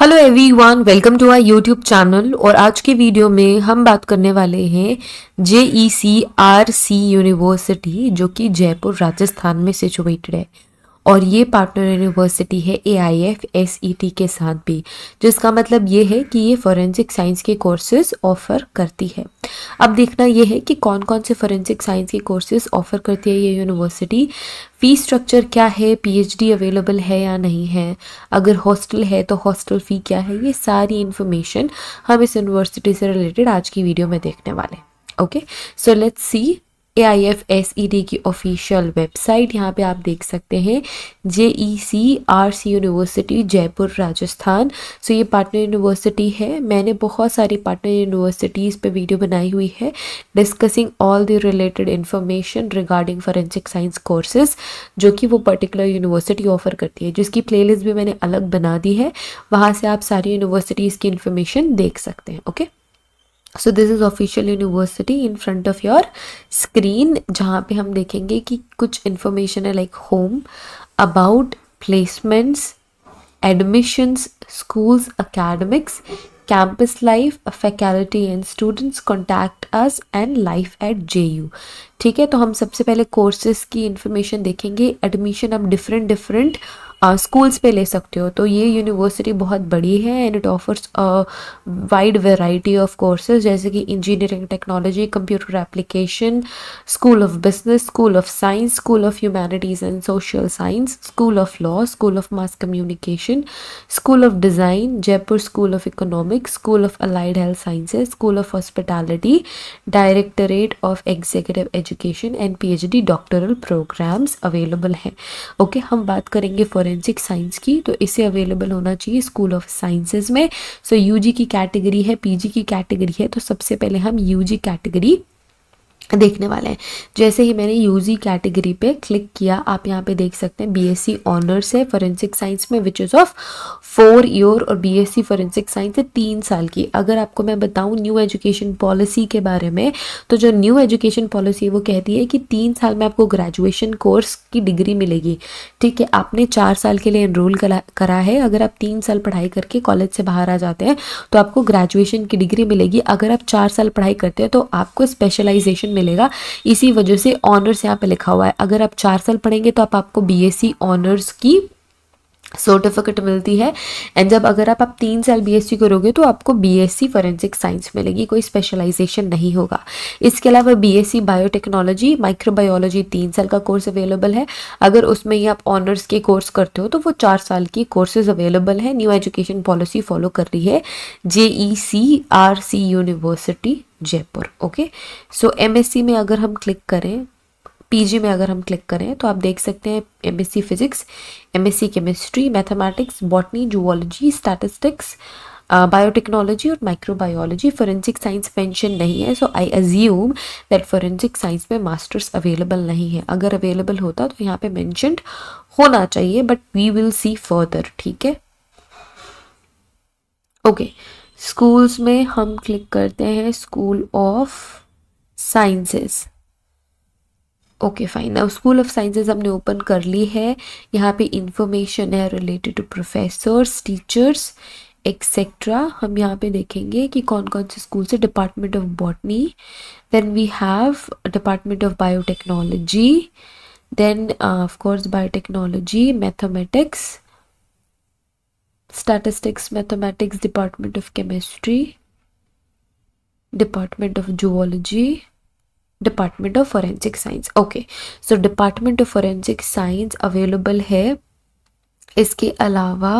Hello everyone welcome to our YouTube channel और आज के वीडियो में हम बात करने वाले हैं J E C R C university जो कि जयपुर राजस्थान में सिचुएटेड है और ये पार्टनर यूनिवर्सिटी है A I F S E T के साथ भी जिसका मतलब ये है कि ये फॉरेंसिक साइंस के कोर्सेज ऑफर करती है अब देखना ये है कि कौन कौन से फॉरेंसिक साइंस के कोर्सेज ऑफर करती है ये यूनिवर्सिटी फ़ी स्ट्रक्चर क्या है पीएचडी अवेलेबल है या नहीं है अगर हॉस्टल है तो हॉस्टल फ़ी क्या है ये सारी इन्फॉर्मेशन हम इस यूनिवर्सिटी से रिलेटेड आज की वीडियो में देखने वाले okay so let's see A I F S E D की ऑफिशियल वेबसाइट यहाँ पे आप देख सकते हैं J E C R C university Jaipur Rajasthan so ये पार्टनर यूनिवर्सिटी है मैंने बहुत सारी पार्टनर यूनिवर्सिटीज़ पे वीडियो बनाई हुई है discussing all the related information regarding forensic science courses जो कि वो पर्टिकुलर यूनिवर्सिटी ऑफर करती है जिसकी प्लेलिस्ट भी मैंने अलग बना दी है वहाँ से आप सारी यूनिवर्सिटीज़ की इन्फॉर्मेशन देख सकते हैं okay okay? So this is official university in front of your screen जहाँ पे हम देखेंगे कि कुछ इन्फॉर्मेशन है like home about placements admissions schools academics life faculty and students contact us and life at J U ठीक है तो हम सबसे पहले कोर्सेज की इन्फॉर्मेशन देखेंगे एडमिशन अब डिफरेंट डिफरेंट स्कूल्स पे ले सकते हो तो ये यूनिवर्सिटी बहुत बड़ी है and it offers wide variety of courses जैसे कि engineering technology computer application school of business school of science school of humanities and social science school of law school of mass communication school of design Jaipur school of economics school of allied health sciences school of hospitality directorate of executive education and P doctoral programmes available हैं okay हम बात करेंगे for forensic science की तो इसे available होना चाहिए school of sciences में सो so, यूजी की कैटेगरी है पीजी की कैटेगरी है तो सबसे पहले हम यूजी कैटेगरी देखने वाले हैं जैसे ही मैंने यूजी कैटेगरी पे क्लिक किया आप यहाँ पे देख सकते हैं बीएससी ऑनर्स है फॉरेंसिक साइंस में which is of four year और बीएससी फॉरेंसिक साइंस है तीन साल की अगर आपको मैं बताऊँ न्यू एजुकेशन पॉलिसी के बारे में तो जो न्यू एजुकेशन पॉलिसी है वो कहती है कि तीन साल में आपको ग्रेजुएशन कोर्स की डिग्री मिलेगी ठीक है आपने चार साल के लिए एनरोल करा है अगर आप तीन साल पढ़ाई करके कॉलेज से बाहर आ जाते हैं तो आपको ग्रेजुएशन की डिग्री मिलेगी अगर आप चार साल पढ़ाई करते हैं तो आपको स्पेशलाइजेशन मिलेगा इसी वजह से ऑनर्स यहाँ पे लिखा हुआ है अगर आप चार साल पढ़ेंगे तो आप आपको बीएससी ऑनर्स e की सर्टिफिकेट मिलती है एंड जब अगर आप आप तीन साल बीएससी e करोगे तो आपको बीएससी फॉरेंसिक साइंस मिलेगी कोई स्पेशलाइजेशन नहीं होगा इसके अलावा बीएससी बायोटेक्नोलॉजी माइक्रोबायोलॉजी तीन साल का कोर्स अवेलेबल है अगर उसमें ही आप ऑनर्स के कोर्स करते हो तो वो चार साल की कोर्सेज अवेलेबल है न्यू एजुकेशन पॉलिसी फॉलो कर रही है J E C R C university Jaipur okay so MSc में अगर हम क्लिक करें पीजी में अगर हम क्लिक करें तो आप देख सकते हैं MSc physics MSc chemistry mathematics botany zoology statistics biotechnology और माइक्रोबायोलॉजी फोरेंसिक साइंस पेंशन नहीं है so I assume that forensic science में मास्टर्स अवेलेबल नहीं है अगर अवेलेबल होता तो यहाँ पे मैंशनड होना चाहिए but we will see further ठीक है ओके okay. स्कूल्स में हम क्लिक करते हैं school of sciences okay fine अब स्कूल ऑफ साइंसेस हमने ओपन कर ली है यहाँ पे इंफॉर्मेशन है related to professors teachers etcetera हम यहाँ पे देखेंगे कि कौन कौन से स्कूल से department of botany then we have department of biotechnology then of course biotechnology mathematics statistics mathematics department of chemistry department of zoology department of forensic science okay so department of forensic science available है इसके अलावा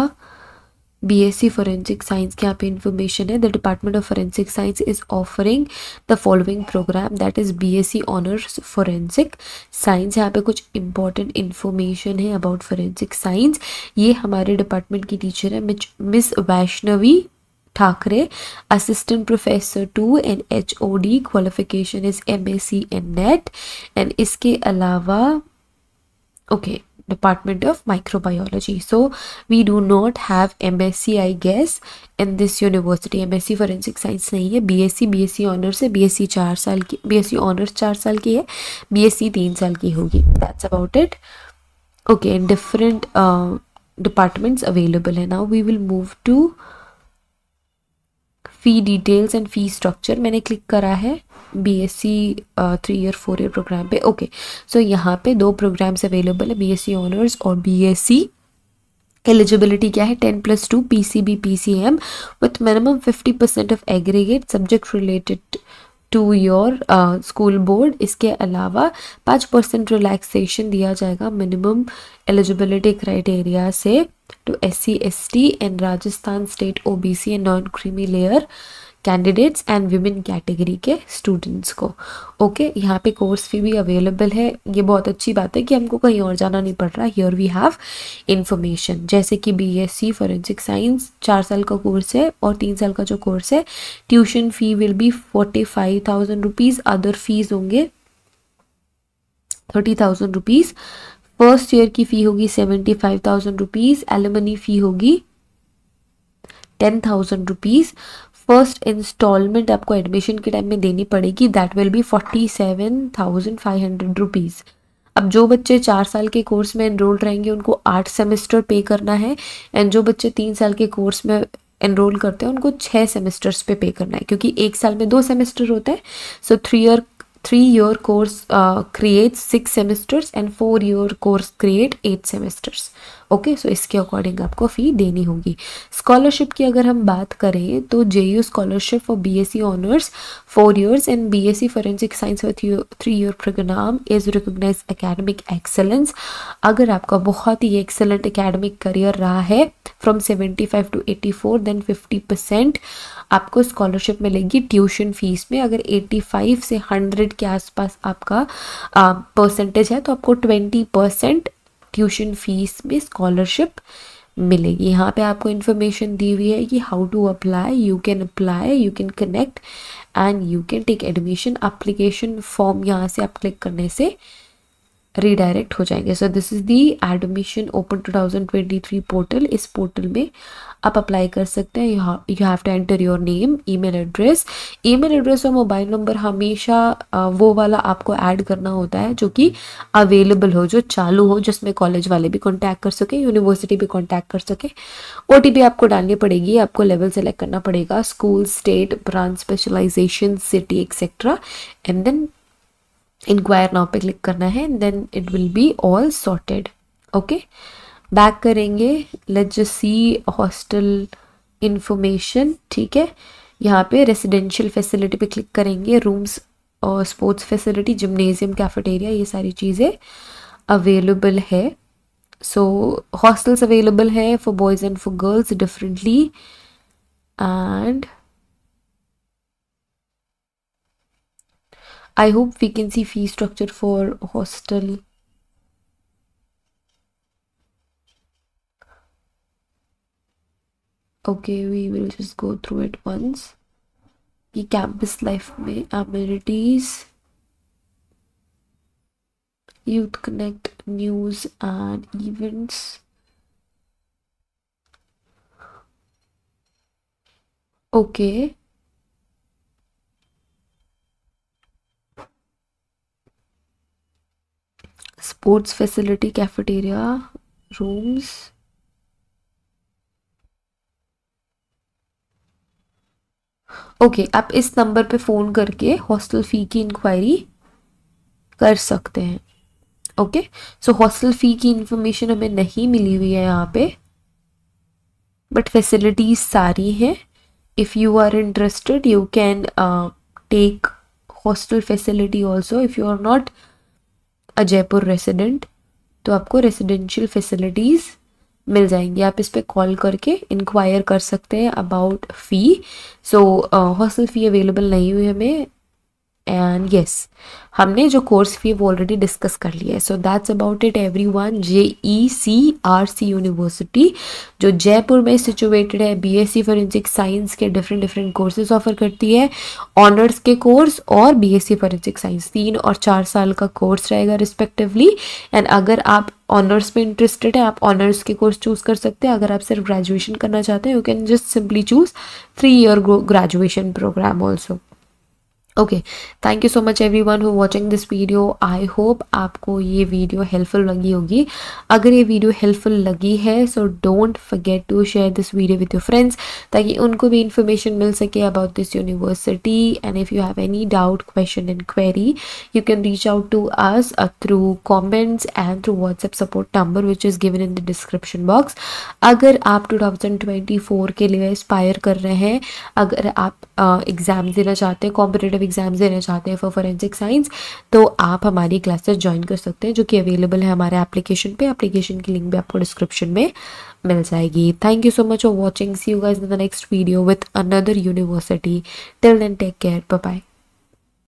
सी forensic science की यहाँ पे information है the department of forensic science is offering the following programme that is B S C honours forensic science यहाँ पे कुछ इंपॉर्टेंट इन्फॉर्मेशन है अबाउट फोरेंसिक साइंस ये हमारे डिपार्टमेंट की टीचर है miss Vaishnavi Thakre assistant professor too and H O D qualification is M S C and NET and इसके अलावा okay okay, Department of Microbiology. So we do not have MSc I guess in this university. MSc Forensic Science nahi hai BSc BSc Honors है BSc 4 saal ki BSc Honors 4 saal ki hai BSc 3 saal ki hogi That's about it. Okay, different uh, departments available है Now we will move to fee details and fee structure मैंने click करा है BSc three year four year programme पे okay so यहाँ पे दो programmes available है BSc honours और बीएससी एलिजिबिलिटी क्या है ten plus two P C B P C M with minimum fifty percent of aggregate subject related to your school board इसके अलावा पाँच परसेंट रिलैक्सेशन दिया जाएगा मिनिमम एलिजिबिलिटी क्राइटेरिया से to S C S T and Rajasthan state O B C and non creamy layer candidates and women category के students को okay okay? यहाँ पे कोर्स फी भी अवेलेबल है ये बहुत अच्छी बात है कि हमको कहीं और जाना नहीं पड़ रहा हियर वी हैव इन्फॉर्मेशन जैसे कि B S C forensic science चार साल का कोर्स है और तीन साल का जो कोर्स है tuition fee will be forty five thousand rupees other fees होंगे thirty thousand rupees first year की फ़ी होगी seventy five thousand rupees alumni fee होगी ten thousand rupees first instalment आपको एडमिशन के टाइम में देनी पड़ेगी that will be forty seven thousand five hundred rupees अब जो बच्चे चार साल के कोर्स में एनरोल रहेंगे उनको आठ सेमेस्टर पे करना है एंड जो बच्चे तीन साल के कोर्स में एनरोल करते हैं उनको छः सेमेस्टर्स पे पे करना है क्योंकि एक साल में दो सेमेस्टर होते हैं so three year three year course create six semesters and four year course create eight semesters okay so इसके अकॉर्डिंग आपको फ़ी देनी होगी स्कॉलरशिप की अगर हम बात करें तो J U scholarship for B S C honours four years and B S C forensic science with three year programme is recognise academic excellence अगर आपका बहुत ही एक्सेलेंट अकेडमिक करियर रहा है from seventy five to eighty four then fifty percent आपको scholarship मिलेगी tuition fees में अगर एटी फाइव से हंड्रेड के आसपास आपका परसेंटेज है तो आपको ट्वेंटी परसेंट ट्यूशन फीस में स्कॉलरशिप मिलेगी यहाँ पे आपको इन्फॉर्मेशन दी हुई है कि how to apply you can apply you can connect and you can take admission application form यहाँ से आप क्लिक करने से रिडायरेक्ट हो जाएंगे so this is the admission open 2023 portal इस पोर्टल में आप अप्लाई कर सकते हैं you have to enter your name email address email address और मोबाइल नंबर हमेशा वो वाला आपको ऐड करना होता है जो कि अवेलेबल हो जो चालू हो जिसमें कॉलेज वाले भी कॉन्टैक्ट कर सके यूनिवर्सिटी भी कॉन्टैक्ट कर सके ओ आपको डालनी पड़ेगी आपको लेवल सेलेक्ट करना पड़ेगा school state branch specialisation city etcetera and then enquire now पे क्लिक करना है then it will be all sorted okay back करेंगे let just see hostel information ठीक है यहाँ पे रेसिडेंशियल फैसिलिटी पे क्लिक करेंगे रूम्स और स्पोर्ट्स फैसिलिटी जिमनेजियम कैफेटेरिया ये सारी चीज़ें अवेलेबल है सो हॉस्टल्स अवेलेबल है for boys and for girls differently and I hope vacancy fee structure for hostel. Okay, we will just go through it once. The campus life amenities, youth connect news and events. Okay. Sports facility cafeteria rooms okay okay, आप इस number पे phone करके hostel fee की inquiry कर सकते हैं okay so hostel फ़ी की information हमें नहीं मिली हुई है यहाँ पे बट फैसिलिटीज़ सारी हैं if you are interested you can take hostel facility also if you are not a Jaipur resident तो आपको रेसिडेंशियल फैसिलिटीज़ मिल जाएंगी आप इस पर कॉल करके इंक्वायर कर सकते हैं about fee so hostel fee available नहीं हुई हमें एंड येस हमने जो कोर्स फी वो ऑलरेडी डिस्कस कर लिया है so that's about it everyone J E C R C university जो जयपुर में सिचुएटेड है B S C forensic science के डिफरेंट डिफरेंट कोर्सेज ऑफर करती है ऑनर्स के कोर्स और B S C forensic science तीन और चार साल का कोर्स रहेगा रिस्पेक्टिवली एंड अगर आप ऑनर्स में इंटरेस्टेड है आप ऑनर्स के कोर्स चूज़ कर सकते हैं अगर आप सिर्फ ग्रेजुएशन करना चाहते हैं you can just simply choose three year graduation programme also okay thank you so much every one who watching this video I hope आपको ये वीडियो हेल्पफुल लगी होगी अगर ये वीडियो हेल्पफुल लगी है so don't forget to share this video with your friends ताकि उनको भी इन्फॉर्मेशन मिल सके about this university and if you have any doubt question and query you can reach out to us through comments and through WhatsApp support number which is given in the description box अगर आप two thousand twenty four के लिए Aspire कर रहे हैं अगर आप exam uh, देना चाहते हैं कॉम्पिटेटिव आप एग्ज़ाम्स देना चाहते हैं फॉर फॉरेंसिक साइंस तो आप हमारी क्लासेस ज्वाइन कर सकते हैं जो कि अवेलेबल है हमारे एप्लीकेशन पे एप्लीकेशन की लिंक भी आपको डिस्क्रिप्शन में मिल जाएगी thank you so much for watching see you guys in the next video with another university till then take care bye